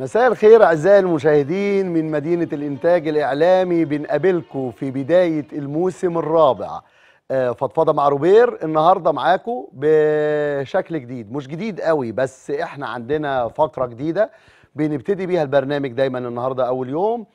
مساء الخير أعزائي المشاهدين من مدينة الإنتاج الإعلامي بنقابلكم في بداية الموسم الرابع آه، فضفضة مع روبير النهاردة معاكم بشكل جديد مش جديد قوي بس احنا عندنا فقرة جديدة بنبتدي بيها البرنامج دايما النهاردة أول يوم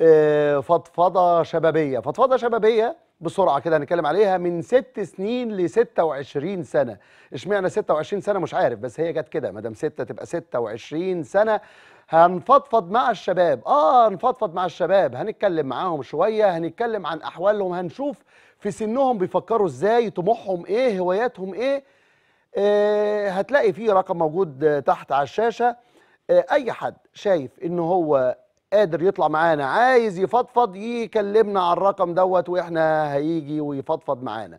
آه، فضفضة شبابية فضفضة شبابية بسرعة كده هنتكلم عليها من ست سنين ل 26 سنة اشمعنى 26 سنة مش عارف بس هي جت كده دام ستة تبقى 26 سنة هنفضفض مع الشباب اه هنفضفض مع الشباب هنتكلم معاهم شويه هنتكلم عن احوالهم هنشوف في سنهم بيفكروا ازاي طموحهم ايه هواياتهم ايه آه هتلاقي في رقم موجود تحت على الشاشه آه اي حد شايف ان هو قادر يطلع معانا عايز يفضفض يكلمنا على الرقم دوت واحنا هيجي ويفضفض معانا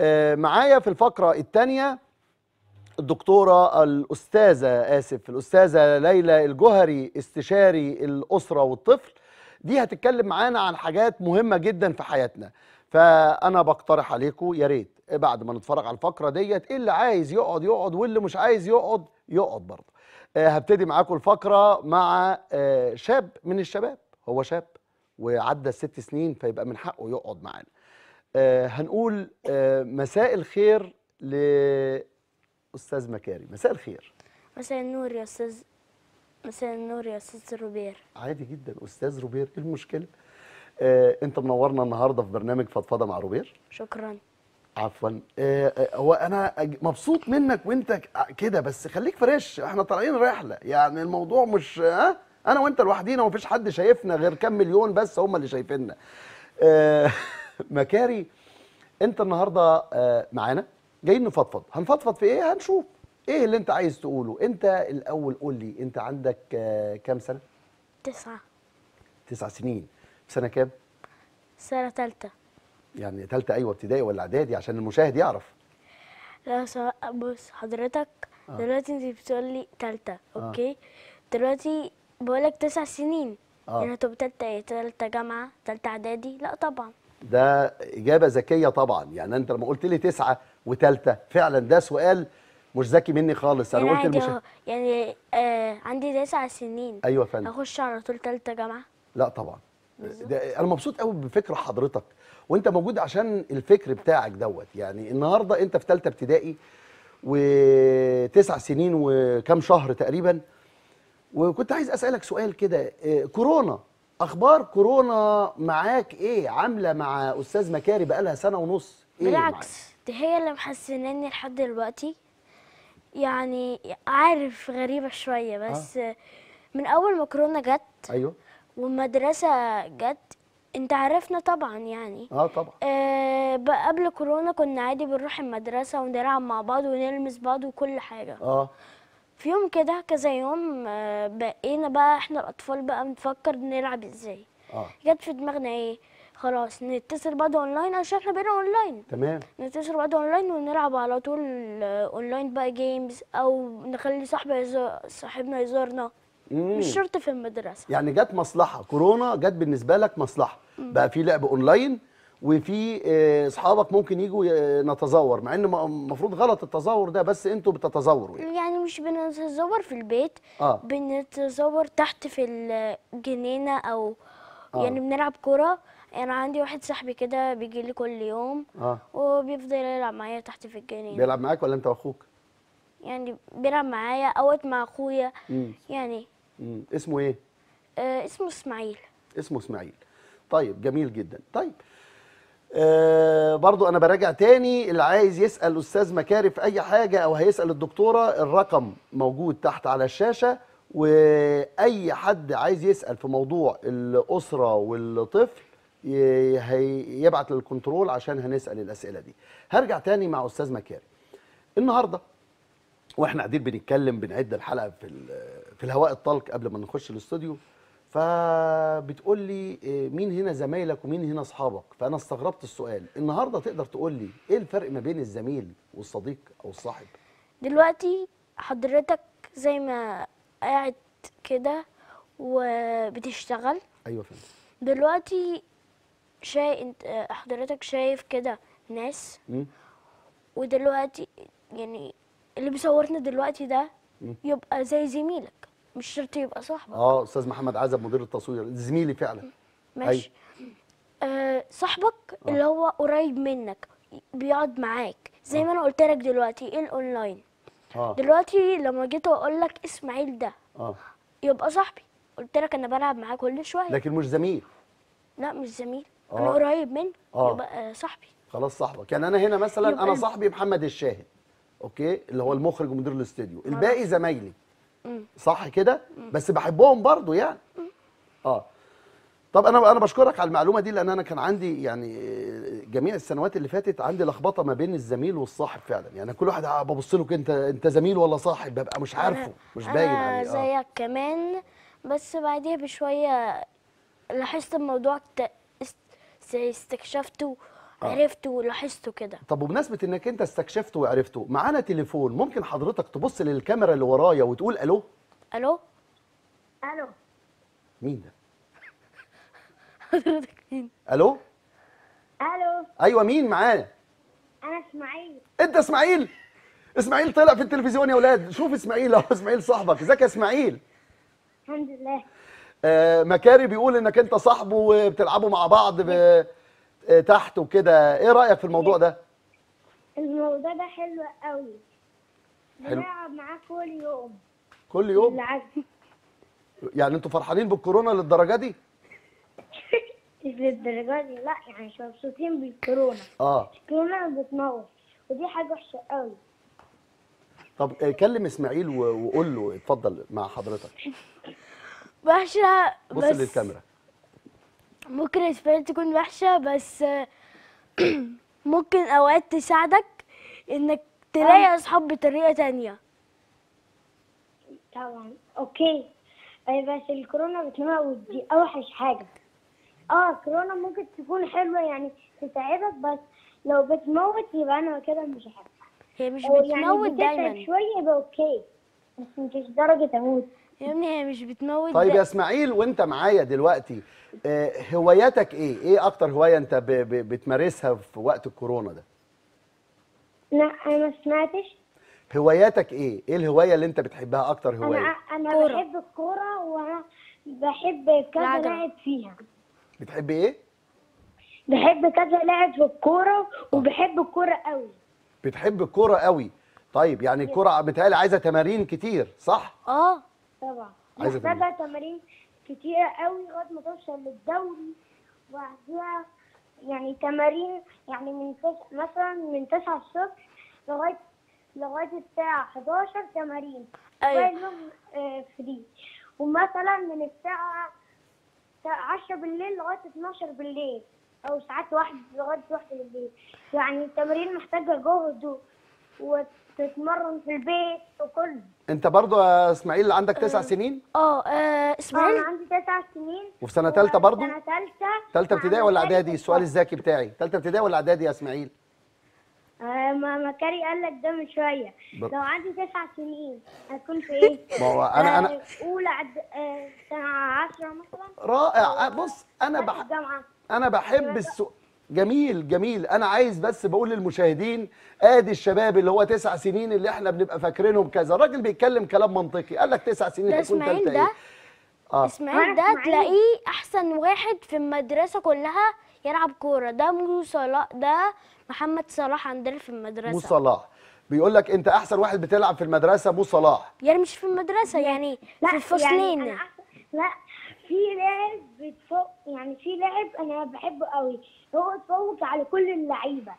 آه معايا في الفقره الثانيه الدكتورة الأستاذة آسف الأستاذة ليلى الجوهري استشاري الأسرة والطفل دي هتتكلم معانا عن حاجات مهمة جدا في حياتنا فأنا بقترح عليكم يا ريت بعد ما نتفرج على الفقرة ديت اللي عايز يقعد يقعد واللي مش عايز يقعد يقعد برضه آه، هبتدي معاكم الفقرة مع آه، شاب من الشباب هو شاب وعدى الست سنين فيبقى من حقه يقعد معانا آه، هنقول مساء الخير ل استاذ مكاري مساء الخير مساء النور يا استاذ مساء النور يا استاذ روبير عادي جدا استاذ روبير ايه المشكله آه، انت منورنا النهارده في برنامج فضفضه مع روبير شكرا عفوا آه،, آه، هو انا مبسوط منك وانت آه، كده بس خليك فريش احنا طالعين رحله يعني الموضوع مش ها آه؟ انا وانت لوحدينا ومفيش حد شايفنا غير كام مليون بس هم اللي شايفيننا آه، مكاري انت النهارده آه، معانا جايين نفضفض هنفضفض في ايه هنشوف ايه اللي انت عايز تقوله انت الاول قول لي انت عندك آه، كام سنه تسعة تسع سنين في سنه كام سنه ثالثه يعني ثالثه ايوه ابتدائي ولا اعدادي عشان المشاهد يعرف لا بص حضرتك آه. دلوقتي انت بتقولي ثالثه آه. اوكي آه. دلوقتي لك تسع سنين آه. يعني طب ثالثه ايه ثالثه جامعه ثالثه اعدادي لا طبعا ده اجابه ذكيه طبعا يعني انت لما قلت لي تسعه وثالثه فعلا ده سؤال مش ذكي مني خالص انا يعني قلت المشاهد يعني آه عندي تسع سنين ايوه فندم اخش على طول ثالثه جامعه لا طبعا ده انا مبسوط قوي بفكر حضرتك وانت موجود عشان الفكر بتاعك دوت يعني النهارده انت في ثالثه ابتدائي وتسع سنين وكام شهر تقريبا وكنت عايز اسالك سؤال كده آه، كورونا اخبار كورونا معاك ايه عامله مع استاذ مكاري بقالها سنه ونص ايه بالعكس هي اللي محسناني لحد دلوقتي يعني عارف غريبة شوية بس آه. من أول ما كورونا جت أيوه والمدرسة جت أنت عرفنا طبعا يعني اه طبعا آه قبل كورونا كنا عادي بنروح المدرسة ونلعب مع بعض ونلمس بعض وكل حاجة اه في يوم كده كذا يوم آه بقينا بقى احنا الأطفال بقى بنفكر نلعب ازاي اه جت في دماغنا ايه خلاص نتصل بعض اونلاين عشان احنا بقينا اونلاين تمام نتصل بعض اونلاين ونلعب على طول اونلاين بقى جيمز او نخلي صاحب صاحبنا يزورنا مش شرط في المدرسه يعني جت مصلحه كورونا جت بالنسبه لك مصلحه مم. بقى في لعب اونلاين وفي آه، اصحابك ممكن يجوا آه، نتزور مع ان المفروض غلط التزور ده بس انتوا بتتزوروا يعني. يعني مش بنتزور في البيت آه. بنتزور تحت في الجنينه او آه. يعني بنلعب كوره انا عندي واحد صاحبي كده بيجي لي كل يوم اه وبيفضل يلعب معايا تحت في الجنينه بيلعب معاك ولا انت واخوك يعني بيلعب معايا اوقات مع اخويا يعني مم. اسمه ايه آه اسمه اسماعيل اسمه اسماعيل طيب جميل جدا طيب آه برضو انا براجع تاني اللي عايز يسال استاذ مكارف اي حاجه او هيسال الدكتوره الرقم موجود تحت على الشاشه واي حد عايز يسال في موضوع الاسره والطفل هيبعت للكنترول عشان هنسال الاسئله دي هرجع تاني مع استاذ مكاري النهارده واحنا قاعدين بنتكلم بنعد الحلقه في في الهواء الطلق قبل ما نخش الاستوديو فبتقول لي آه، مين هنا زمايلك ومين هنا اصحابك فانا استغربت السؤال النهارده تقدر تقول لي ايه الفرق ما بين الزميل والصديق او الصاحب دلوقتي حضرتك زي ما قاعد كده وبتشتغل ايوه فهمت دلوقتي شايف انت حضرتك شايف كده ناس ودلوقتي يعني اللي بيصورنا دلوقتي ده يبقى زي زميلك مش شرط يبقى صاحبك اه استاذ محمد عزب مدير التصوير زميلي فعلا ماشي آه صاحبك آه. اللي هو قريب منك بيقعد معاك زي آه. ما انا قلت لك دلوقتي ايه الاونلاين آه. دلوقتي لما جيت اقول لك اسماعيل ده آه. يبقى صاحبي قلت لك انا بلعب معاه كل شويه لكن مش زميل لا مش زميل انا آه. قريب منه آه. يبقى آه، صاحبي خلاص صاحبك يعني انا هنا مثلا انا صاحبي محمد الشاهد اوكي اللي هو المخرج ومدير الاستوديو آه. الباقي زمايلي صح كده بس بحبهم برضو يعني اه طب انا انا بشكرك على المعلومه دي لان انا كان عندي يعني جميع السنوات اللي فاتت عندي لخبطه ما بين الزميل والصاحب فعلا يعني كل واحد ببص له انت انت زميل ولا صاحب ببقى مش عارفه مش باين عليه زيك آه. كمان بس بعديها بشويه لاحظت الموضوع ازاي استكشفته آه. عرفته ولاحظته كده طب بمناسبه انك انت استكشفته وعرفته معانا تليفون ممكن حضرتك تبص للكاميرا اللي ورايا وتقول الو الو الو مين ده حضرتك مين الو الو ايوه مين معانا انا اسماعيل انت اسماعيل اسماعيل طلع في التلفزيون يا اولاد شوف اسماعيل اهو اسماعيل صاحبك ازيك يا اسماعيل الحمد لله آه، مكاري بيقول انك انت صاحبه وبتلعبوا مع بعض آه، تحت وكده ايه رايك في الموضوع ده الموضوع ده حلو قوي بنلعب معاه كل يوم كل يوم بالعكس يعني انتوا فرحانين بالكورونا للدرجه دي مش للدرجه دي لا يعني مش مبسوطين بالكورونا اه الكورونا بتموت ودي حاجه وحشه قوي طب آه، كلم اسماعيل وقول له اتفضل مع حضرتك وحشة بص للكاميرا ممكن الفريق تكون وحشة بس ممكن أوقات تساعدك إنك تلاقي أصحاب بطريقة تانية طبعا أوكي بس الكورونا بتموت دي أوحش حاجة اه كورونا ممكن تكون حلوة يعني تساعدك بس لو بتموت يبقى أنا كده مش هحبها هي مش يعني بتموت يعني دايما شوية يبقى أوكي بس مش درجة أموت يا ابني هي مش بتموت طيب يا اسماعيل وانت معايا دلوقتي آه، هواياتك ايه؟ ايه اكتر هوايه انت ب... ب... بتمارسها في وقت الكورونا ده؟ لا انا ما سمعتش هواياتك ايه؟ ايه الهوايه اللي انت بتحبها اكتر هوايه؟ انا انا كرة. بحب الكوره وانا بحب كذا لاعب فيها بتحب ايه؟ بحب كذا لاعب في الكوره آه. وبحب الكوره قوي بتحب الكوره قوي طيب يعني الكوره بتهيألي عايزه تمارين كتير صح؟ اه طبعا محتاجه تمارين كتيره قوي لغايه ما توصل للدوري وبعديها يعني تمارين يعني من تس... مثلا من 9 الصبح لغايه لغايه الساعه 11 تمارين ايوه كلهم آه، فري ومثلا من الساعه 10 بالليل لغايه 12 بالليل او ساعات واحد لغايه واحد بالليل يعني التمارين محتاجه جهد و... تتمرن في البيت وكله انت برضو يا اسماعيل عندك آه. تسع سنين اه, آه، اسماعيل آه، انا عندي تسع سنين وفي سنه ثالثه برضو سنه ثالثه ثالثه ابتدائي ولا اعدادي السؤال الذكي بتاعي ثالثه ابتدائي ولا اعدادي يا اسماعيل ما مكاري قال لك ده من شويه لو عندي تسع سنين هكون في ايه؟ ما هو انا انا اولى عد... سنه 10 مثلا رائع بص انا بح... انا بحب السؤال جميل جميل انا عايز بس بقول للمشاهدين ادي الشباب اللي هو تسع سنين اللي احنا بنبقى فاكرينهم كذا الراجل بيتكلم كلام منطقي قال لك تسع سنين ده اسماعيل ده إيه؟ آه. اسماعيل ده تلاقيه احسن واحد في المدرسه كلها يلعب كوره ده مو صلاح ده محمد صلاح عندنا في المدرسه مو صلاح بيقول لك انت احسن واحد بتلعب في المدرسه مو صلاح يعني مش في المدرسه يعني في الفصلين يعني لا في لاعب بيتفوق يعني في لاعب انا بحبه قوي هو اتفوق على كل اللعيبه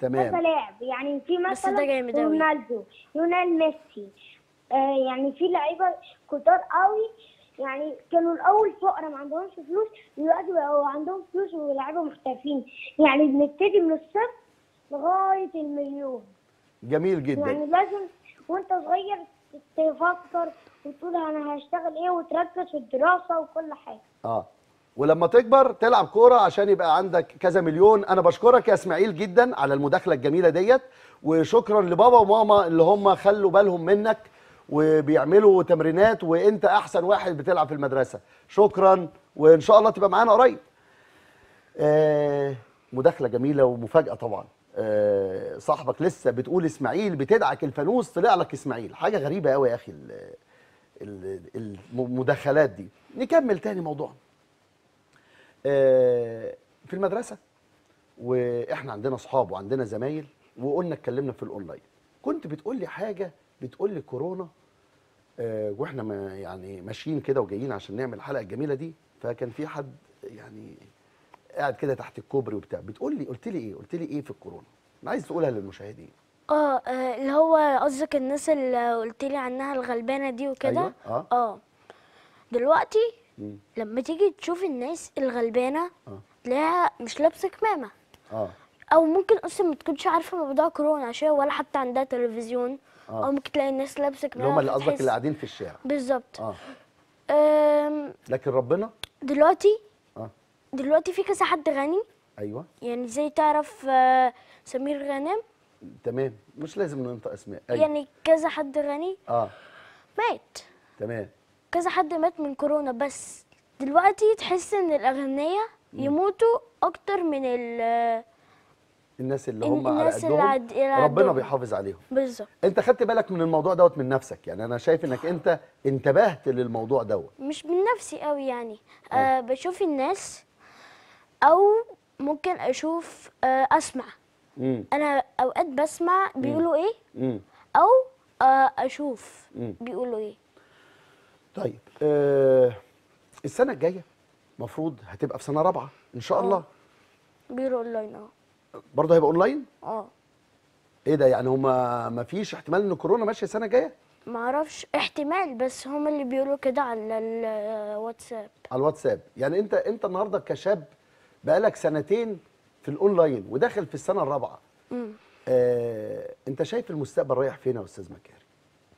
تمام هذا لاعب يعني في مثلا رونالدو يونال ميسي آه يعني في لعيبه كتار قوي يعني كانوا الاول فقراء ما عندهمش فلوس دلوقتي بقوا عندهم فلوس ولاعيبه محترفين يعني بنبتدي من الصفر لغايه المليون جميل جدا يعني لازم وانت صغير تفكر وتقول انا هشتغل ايه وتركز في الدراسه وكل حاجه اه ولما تكبر تلعب كوره عشان يبقى عندك كذا مليون انا بشكرك يا اسماعيل جدا على المداخله الجميله ديت وشكرا لبابا وماما اللي هم خلوا بالهم منك وبيعملوا تمرينات وانت احسن واحد بتلعب في المدرسه شكرا وان شاء الله تبقى معانا قريب آه مداخله جميله ومفاجاه طبعا آه صاحبك لسه بتقول اسماعيل بتدعك الفانوس طلع لك اسماعيل حاجه غريبه قوي يا اخي المداخلات دي نكمل تاني موضوعنا آه، في المدرسه واحنا عندنا اصحاب وعندنا زمايل وقلنا اتكلمنا في الاونلاين كنت بتقول لي حاجه بتقول لي كورونا آه، واحنا ما يعني ماشيين كده وجايين عشان نعمل الحلقه الجميله دي فكان في حد يعني قاعد كده تحت الكوبري وبتاع بتقول لي قلت لي ايه قلت لي ايه في الكورونا ما عايز تقولها للمشاهدين آه،, اه اللي هو قصدك الناس اللي قلت لي عنها الغلبانه دي وكده أيوة. اه اه دلوقتي مم. لما تيجي تشوف الناس الغلبانه آه. تلاقيها مش لابسه كمامه اه او ممكن اصلا ما تكونش عارفه موضوع كورونا عشان ولا حتى عندها تلفزيون آه. او ممكن تلاقي الناس لابسه كمامه اللي هم اللي قصدك اللي قاعدين في الشارع بالظبط اه لكن ربنا دلوقتي اه دلوقتي في كذا حد غني ايوه يعني زي تعرف سمير غانم تمام مش لازم ننطق اسماء أي. يعني كذا حد غني اه مات تمام كذا حد مات من كورونا بس دلوقتي تحس ان الاغنياء يموتوا اكتر من ال الناس اللي هم على قدهم عد... ربنا بيحافظ عليهم بالظبط انت خدت بالك من الموضوع دوت من نفسك يعني انا شايف انك انت انتبهت للموضوع دوت مش من نفسي قوي يعني آه بشوف الناس او ممكن اشوف آه اسمع انا اوقات بسمع بيقولوا ايه او آه، اشوف بيقولوا ايه طيب آه السنه الجايه المفروض هتبقى في سنه رابعه ان شاء أوه. الله بيقولوا اونلاين اه برضه هيبقى اونلاين اه ايه ده يعني هما ما فيش احتمال ان الكورونا ماشيه السنه الجايه ما اعرفش احتمال بس هما اللي بيقولوا كده على الواتساب آه، على الواتساب يعني انت انت النهارده كشاب بقالك سنتين في الاونلاين وداخل في السنه الرابعه آه انت شايف المستقبل رايح فين يا استاذ مكاري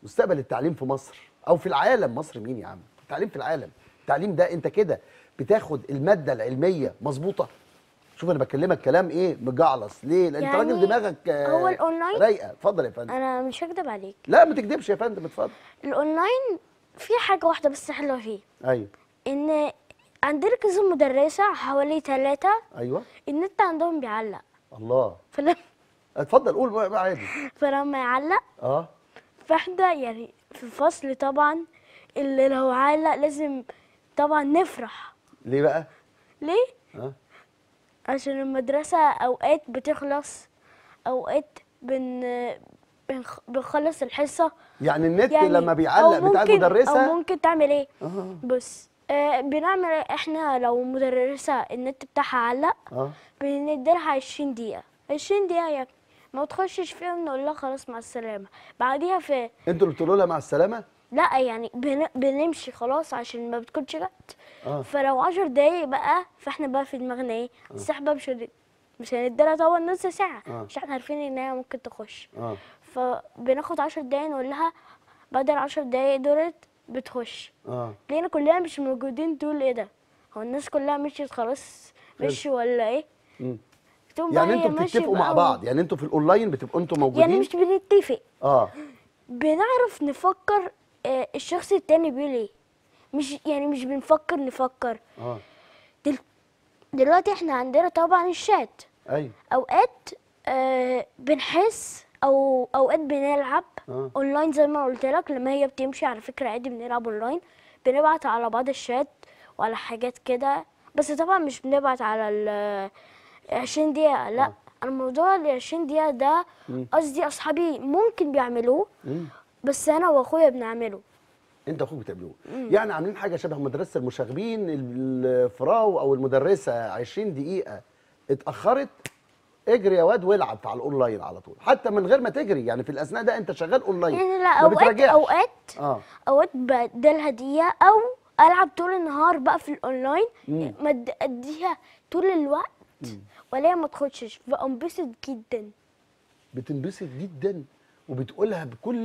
مستقبل التعليم في مصر او في العالم مصر مين يا عم التعليم في العالم التعليم ده انت كده بتاخد الماده العلميه مظبوطه شوف انا بكلمك كلام ايه مجعلص ليه لان يعني انت راجل دماغك آه هو الاونلاين رايقه اتفضل يا فندم انا مش هكدب عليك لا ما تكدبش يا فندم اتفضل الاونلاين في حاجه واحده بس حلوه فيه ايوه ان عندنا كذا مدرسه حوالي ثلاثه ايوه النت عندهم بيعلق الله فلما اتفضل قول بقى عادي فلما يعلق اه فاحنا يعني في الفصل طبعا اللي لو علق لازم طبعا نفرح ليه بقى؟ ليه؟ أه؟ عشان المدرسة أوقات بتخلص أوقات بن بنخلص الحصة يعني النت يعني لما بيعلق بتاع المدرسة أو ممكن تعمل إيه؟ أه. بص آه، بنعمل احنا لو مدرسه النت بتاعها علق اه بنديلها 20 دقيقه 20 دقيقه يا ما تخشش فيها نقول لها خلاص مع السلامه بعديها في انتوا اللي بتقولوا لها مع السلامه لا يعني بن... بنمشي خلاص عشان ما بتكونش جت آه. فلو 10 دقايق بقى فاحنا بقى في دماغنا ايه آه. السحبه مش مش هنديلها طول نص ساعه آه. مش احنا عارفين ان هي ممكن تخش آه. فبناخد 10 دقايق نقول لها بدل 10 دقايق دولت بتخش اه لقينا كلنا مش موجودين تقول ايه ده هو الناس كلها مشيت خلاص مشي ولا ايه امم يعني انتوا بتتفقوا مع بعض يعني انتوا في الاونلاين بتبقوا انتوا موجودين يعني مش بنتفق اه بنعرف نفكر آه الشخص التاني بيقول ايه مش يعني مش بنفكر نفكر اه دل... دلوقتي احنا عندنا طبعا الشات ايوه اوقات آه بنحس او اوقات بنلعب آه. اونلاين زي ما قلت لك لما هي بتمشي على فكره عادي بنلعب اونلاين بنبعت على بعض الشات وعلى حاجات كده بس طبعا مش بنبعت على ال 20 دقيقه لا آه. الموضوع ال 20 دقيقه ده قصدي اصحابي ممكن بيعملوه بس انا واخويا بنعمله انت واخوك بتعملوه يعني عاملين حاجه شبه مدرسه المشاغبين الفراو او المدرسه 20 دقيقه اتاخرت اجري يا واد والعب على الاونلاين على طول حتى من غير ما تجري يعني في الاثناء ده انت شغال اونلاين يعني لا اوقات اوقات آه. اوقات بدلها دقيقه او العب طول النهار بقى في الاونلاين ما اديها طول الوقت ولا ما تخشش بنبسط جدا بتنبسط جدا وبتقولها بكل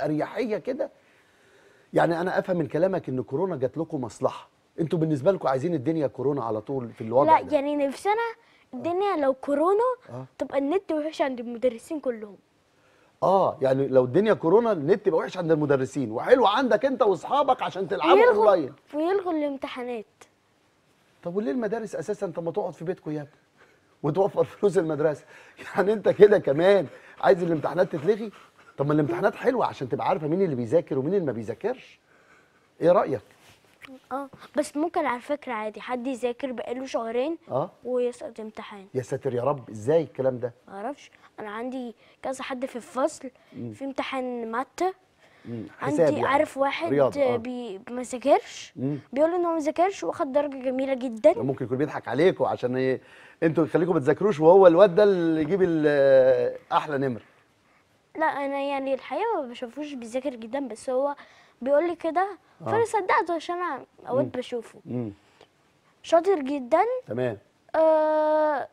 اريحيه كده يعني انا افهم من كلامك ان كورونا جات لكم مصلحه انتوا بالنسبه لكم عايزين الدنيا كورونا على طول في الوضع لا ده. يعني نفسنا آه. الدنيا لو كورونا آه. تبقى النت وحش عند المدرسين كلهم اه يعني لو الدنيا كورونا النت يبقى وحش عند المدرسين وحلو عندك انت واصحابك عشان تلعبوا اونلاين ويلغوا الامتحانات طب وليه المدارس اساسا طب ما تقعد في بيتكم يا ابني وتوفر فلوس المدرسه يعني انت كده كمان عايز الامتحانات تتلغي طب ما الامتحانات حلوه عشان تبقى عارفه مين اللي بيذاكر ومين اللي ما بيذاكرش ايه رايك اه بس ممكن على فكره عادي حد يذاكر بقاله شهرين اه ويسقط امتحان يا ساتر يا رب ازاي الكلام ده معرفش انا عندي كذا حد في الفصل مم. في امتحان ماته عندي يعني. عارف واحد آه. بي ما ذاكرش بيقول ان هو ما ذاكرش واخد درجه جميله جدا ممكن يكون بيضحك عليكم عشان ايه انتوا تخليكم ما تذاكروش وهو الواد ده اللي يجيب احلى نمر لا انا يعني الحقيقه ما بشوفوش بيذاكر جدا بس هو بيقول لي كده آه. فانا صدقته عشان انا اوقات بشوفه مم. شاطر جدا تمام آه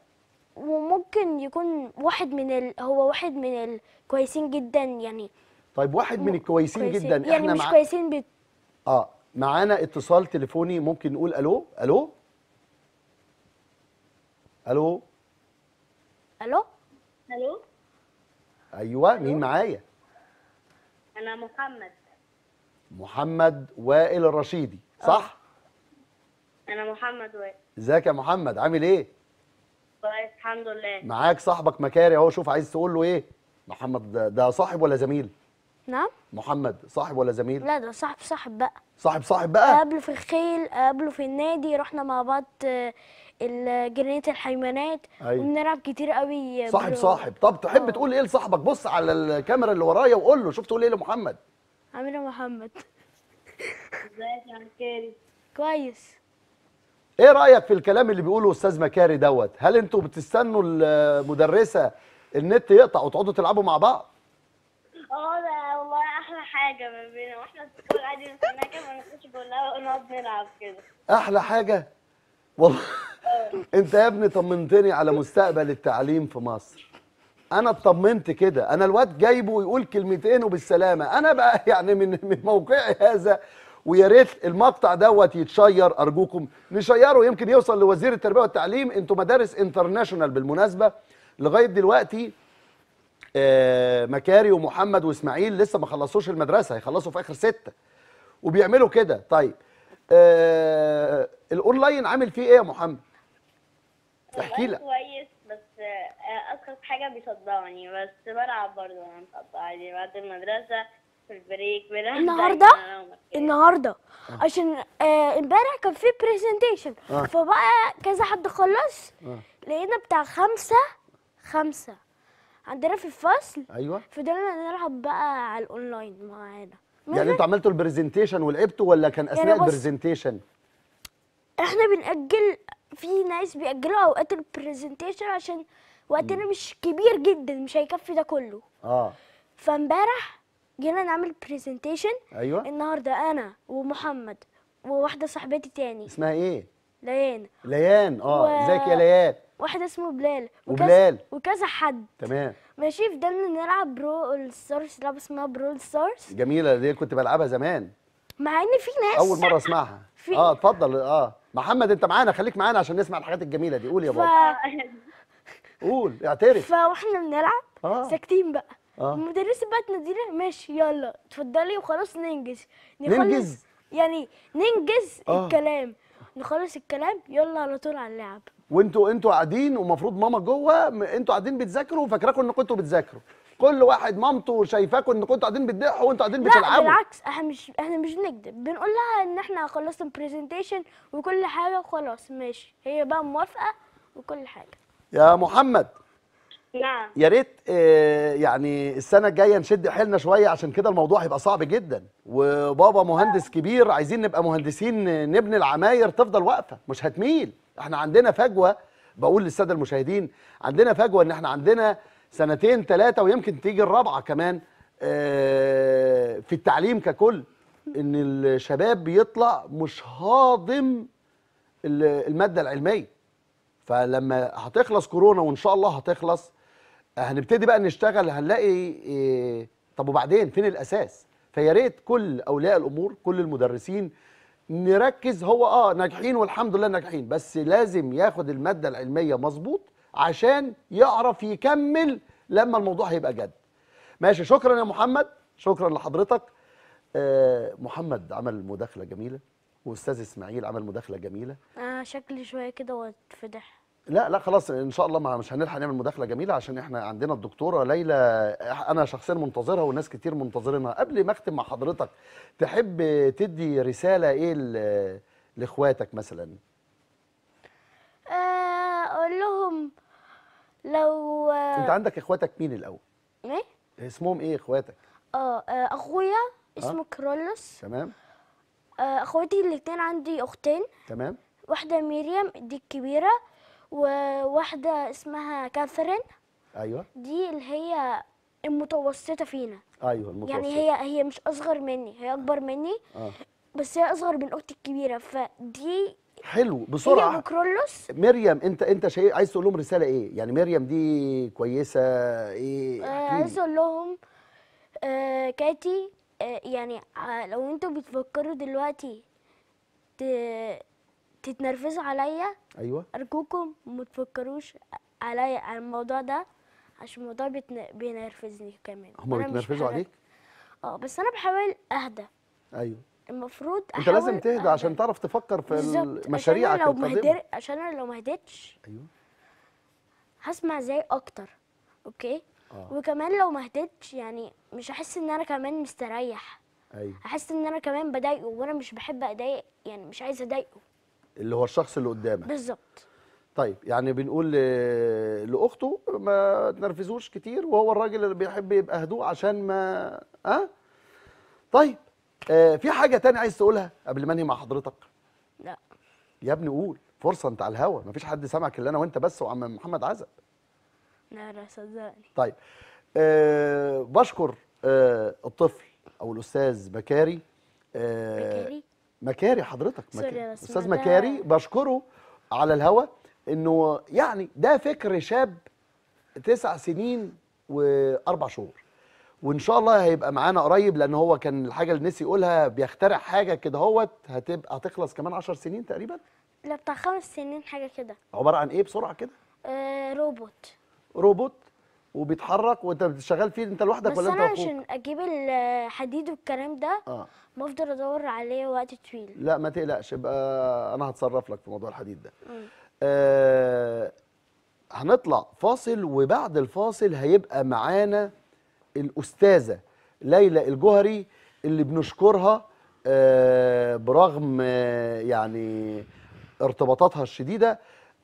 وممكن يكون واحد من ال... هو واحد من الكويسين جدا يعني طيب واحد من الكويسين كويسين. جدا يعني احنا مش مع... كويسين بت... اه معانا اتصال تليفوني ممكن نقول الو الو الو الو الو ايوه مين معايا انا محمد محمد وائل الرشيدي صح؟ أوه. أنا محمد وائل ازيك يا محمد عامل إيه؟ كويس الحمد لله معاك صاحبك مكاري أهو شوف عايز تقول له إيه؟ محمد ده, ده صاحب ولا زميل؟ نعم محمد صاحب ولا زميل؟ لا ده صاحب صاحب بقى صاحب صاحب بقى؟ قابله في الخيل قابله في النادي رحنا مع بعض آه، جنينة الحيوانات أيوة. وبنلعب كتير قوي صاحب صاحب طب تحب أوه. تقول ايه لصاحبك بص على الكاميرا اللي ورايا وقول له شوف تقول ايه لمحمد عاملها محمد ازيك يا مكاري كويس ايه رايك في الكلام اللي بيقوله استاذ مكاري دوت هل انتوا بتستنوا المدرسه النت يقطع وتقعدوا تلعبوا مع بعض اه ده والله احلى حاجه ما بينا واحنا الدكتور قاعدين نستناها كده ما نخش كلها ونقعد نلعب كده احلى حاجه والله اه. انت يا ابني طمنتني على مستقبل التعليم في مصر انا اطمنت كده انا الواد جايبه ويقول كلمتين وبالسلامه انا بقى يعني من من موقعي هذا ويا ريت المقطع دوت يتشير ارجوكم نشيره يمكن يوصل لوزير التربيه والتعليم انتوا مدارس انترناشونال بالمناسبه لغايه دلوقتي آه، مكاري ومحمد واسماعيل لسه ما خلصوش المدرسه هيخلصوا في اخر ستة وبيعملوا كده طيب آه، الاونلاين عامل فيه ايه يا محمد احكي لك أسقط حاجة بيصدعني بس بلعب برضه أنا مصدع عادي بعد المدرسة في البريك بلعب النهاردة النهاردة آه. عشان آه، امبارح آه كان في برزنتيشن آه. فبقى كذا حد خلص آه. لقينا بتاع خمسة خمسة عندنا في الفصل ايوه فضلنا نلعب بقى على الاونلاين معانا يعني انتوا عملتوا البرزنتيشن ولعبتوا ولا كان يعني اثناء يعني البرزنتيشن؟ احنا بنأجل في ناس بيأجلوا اوقات البرزنتيشن عشان وقتنا مش كبير جدا مش هيكفي ده كله اه فامبارح جينا نعمل برزنتيشن ايوه النهارده انا ومحمد وواحده صاحبتي تاني اسمها ايه ليان ليان اه ازيك و... يا ليان واحد اسمه بلال وكذا وبلال وكذا حد تمام ماشي فضلنا نلعب برو ستارز لعبه اسمها برو ستارز جميله دي كنت بلعبها زمان مع ان في ناس اول مره اسمعها في... اه اتفضل اه محمد انت معانا خليك معانا عشان نسمع الحاجات الجميله دي قول يا ف... بابا قول اعترف فاحنا بنلعب آه. ساكتين بقى آه. المدرسه بقى تنادينا ماشي يلا اتفضلي وخلاص ننجز نخلص ننجز يعني ننجز آه. الكلام نخلص الكلام يلا على طول على اللعب وانتوا انتوا قاعدين ومفروض ماما جوه انتوا قاعدين بتذاكروا وفاكراكم انكم كنتوا بتذاكروا كل واحد مامته شايفاكم انكم كنتوا قاعدين بتضحوا وانتوا قاعدين بتلعبوا لا بالعكس احنا مش احنا مش بنكذب بنقول لها ان احنا خلصنا البرزنتيشن وكل حاجه وخلاص ماشي هي بقى موافقه وكل حاجه يا محمد نعم يا ريت آه، يعني السنه الجايه نشد حيلنا شويه عشان كده الموضوع هيبقى صعب جدا وبابا مهندس آه. كبير عايزين نبقى مهندسين نبني العماير تفضل واقفه مش هتميل احنا عندنا فجوه بقول للساده المشاهدين عندنا فجوه ان احنا عندنا سنتين ثلاثه ويمكن تيجي الرابعه كمان آه، في التعليم ككل ان الشباب بيطلع مش هاضم الماده العلميه فلما هتخلص كورونا وان شاء الله هتخلص هنبتدي بقى نشتغل هنلاقي إيه طب وبعدين فين الاساس فيا ريت كل اولياء الامور كل المدرسين نركز هو اه ناجحين والحمد لله ناجحين بس لازم ياخد الماده العلميه مظبوط عشان يعرف يكمل لما الموضوع هيبقى جد ماشي شكرا يا محمد شكرا لحضرتك آه محمد عمل مداخله جميله واستاذ اسماعيل عمل مداخله جميله اه شكلي شويه كده واتفضح لا لا خلاص ان شاء الله ما مش هنلحق نعمل مداخله جميله عشان احنا عندنا الدكتوره ليلى انا شخصيا منتظرها وناس كتير منتظرينها قبل ما اختم مع حضرتك تحب تدي رساله ايه لاخواتك مثلا آه، اقول لهم لو آه، انت عندك اخواتك مين الاول ايه اسمهم ايه اخواتك اه, آه، اخويا اسمه كرولوس تمام آه، اخواتي الاثنين عندي اختين تمام واحده مريم دي الكبيره وواحده اسمها كاثرين ايوه دي اللي هي المتوسطه فينا ايوه يعني المتوسطه يعني هي هي مش اصغر مني هي اكبر مني آه. بس هي اصغر من اختي الكبيره فدي حلو بسرعه هي مريم انت انت شيء عايز تقول لهم رساله ايه يعني مريم دي كويسه ايه آه، عايز اقول لهم آه كاتي آه، يعني آه، لو انتوا بتفكروا دلوقتي تتنرفزوا عليا ايوه ارجوكم ما تفكروش عليا على الموضوع ده عشان الموضوع بينرفزني كمان هما بيتنرفزوا عليك؟ اه بس انا بحاول اهدى ايوه المفروض انت لازم تهدى عشان تعرف تفكر في مشاريعك عشان لو مهدر... عشان انا لو ما هديتش ايوه هسمع زي اكتر اوكي آه. وكمان لو ما هديتش يعني مش هحس ان انا كمان مستريح ايوه احس ان انا كمان بضايقه وانا مش بحب اضايق يعني مش عايزه اضايقه اللي هو الشخص اللي قدامك بالظبط طيب يعني بنقول لاخته ما تنرفزوش كتير وهو الراجل اللي بيحب يبقى هدوء عشان ما اه طيب آه في حاجه تانية عايز تقولها قبل ما انهي مع حضرتك لا يا ابني قول فرصه انت على الهوا مفيش حد سامعك الا انا وانت بس وعم محمد عزب لا لا صدقني طيب آه بشكر آه، الطفل او الاستاذ بكاري آه، مكاري مكاري حضرتك مكاري استاذ مكاري بشكره على الهوا انه يعني ده فكر شاب تسع سنين واربع شهور وان شاء الله هيبقى معانا قريب لان هو كان الحاجه اللي نسي يقولها بيخترع حاجه كده اهوت هتبقى هتخلص كمان 10 سنين تقريبا لا بتاع خمس سنين حاجه كده عباره عن ايه بسرعه كده آه روبوت روبوت وبيتحرك وانت شغال فيه انت لوحدك ولا انت بس انا عشان اجيب الحديد والكلام ده آه. بفضل ادور عليه وقت طويل لا ما تقلقش يبقى انا هتصرف لك في موضوع الحديد ده. آه هنطلع فاصل وبعد الفاصل هيبقى معانا الاستاذه ليلى الجوهري اللي بنشكرها آه برغم آه، يعني ارتباطاتها الشديده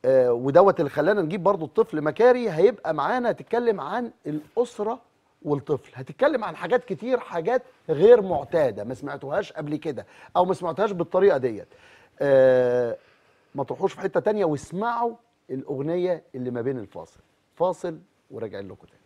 آه، ودوت اللي خلانا نجيب برضو الطفل مكاري هيبقى معانا تتكلم عن الاسره والطفل هتتكلم عن حاجات كتير حاجات غير معتاده ما سمعتوهاش قبل كده او ما سمعتوهاش بالطريقه ديت آه، ما تروحوش في حته تانية واسمعوا الاغنيه اللي ما بين الفاصل فاصل وراجعين لكم تاني